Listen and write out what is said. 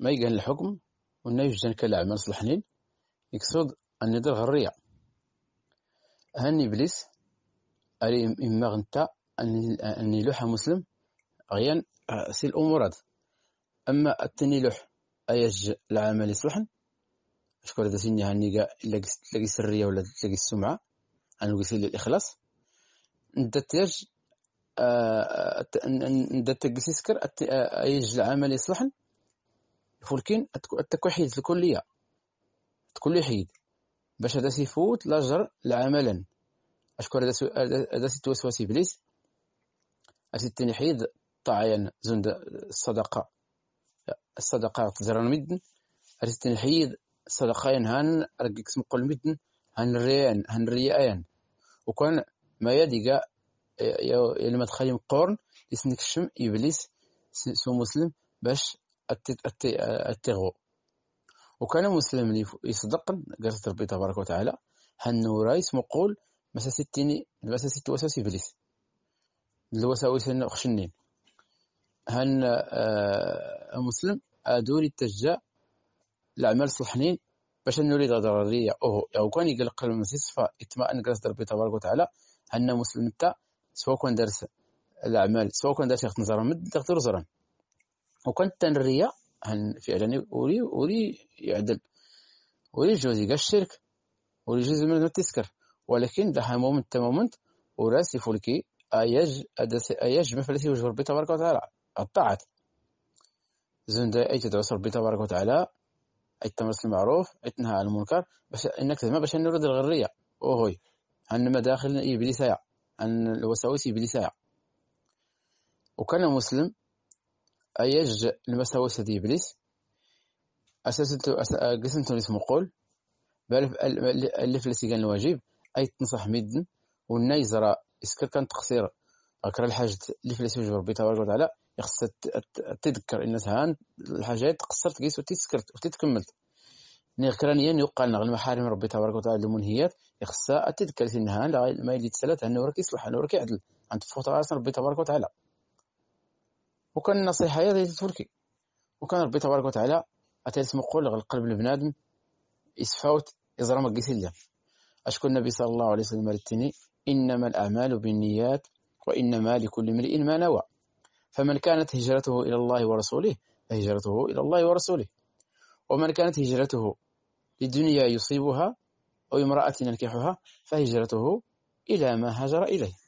ما يقهن الحكم وأنه يجدن كالأعمال صلحنين يقصد أن يدير غرية هن إبليس ألي إما غنتا أن يلوح مسلم غيان سي الأمورات أما التني لوح أيج العمل يصلحن أشكر هذا سيني هاني تلاقي سرية ولا تلاقي السمعة أنا قلت الإخلاص ندت يج آه، ندت تقسي سكر أيج العمل يصلحن فولكين تكون حيد الكليه تكون حيد باش هذا سيفوت لاجر لعملا اشكون هذا سو... سي سيتوسوس ابليس اسيتني حيد طاعيا زند الصدقه الصدقه تزرع المدن اسيتني حيد الصدقه هان رقيك سمقل المدن هان الريان هان الريان وكان ما يديقا يا لما تخيم قرن يسنكشم ابليس سو مسلم باش التغو وكان مسلم يصدق قال ربي تبارك وتعالى هنو رايس مقول مساستيني ست وساوس إبليس الوساوس خشنين هن آه مسلم ادوري التجا الاعمال صلحنين باش نولي ضرريه اوه او يعني كان يقلق المسيس فاطمئن قالت ربي تبارك وتعالى هن مسلم تا سواء كان دارس الاعمال سواء كان دارس نزرا مد تغتر وكان في فعلا وري وري يعدل وري جوزي كاع الشرك وري جوزي من تسكر ولكن ده مومنت تا مومنت وراسي فولكي اياج ادس اياج مفلسي وجه ربي تبارك وتعالى الطاعة زند اي تدعس ربي تبارك وتعالى اي تمر المعروف اي تنهى عن المنكر باش انك زعما باش نرد الغرية اوهوي ان مداخل ابليسية ان الوساوس ساعة وكان مسلم أيج المساوسة دي إبليس أساسنتو قسنتو نسمو قول بالف كان الواجب أي تنصح ميدن والنايز راه إسكر كان تقصير أكرا الحاجة اللي فلسي ربي تبارك وتعالى يخص تذكر الناس هان الحاجات قصرت قيس وتتسكرت وتتكملت نيغ كرانيا يوقع لنا المحارم ربي تبارك وتعالى المنهيات يخصها تذكر انها لا ما يلي تسالات انه راك يصلح انه راك يعدل عند فوت ربي تبارك وتعالى وكان النصيحة هي تركي وكان ربي تبارك وتعالى اسمه مقول القلب البنادم إسفاوت يزرم قيسلة أشكو النبي صلى الله عليه وسلم التني إنما الأعمال بالنيات وإنما لكل امرئ ما نوى فمن كانت هجرته إلى الله ورسوله فهجرته إلى الله ورسوله ومن كانت هجرته للدنيا يصيبها أو امرأة ينكحها فهجرته إلى ما هاجر إليه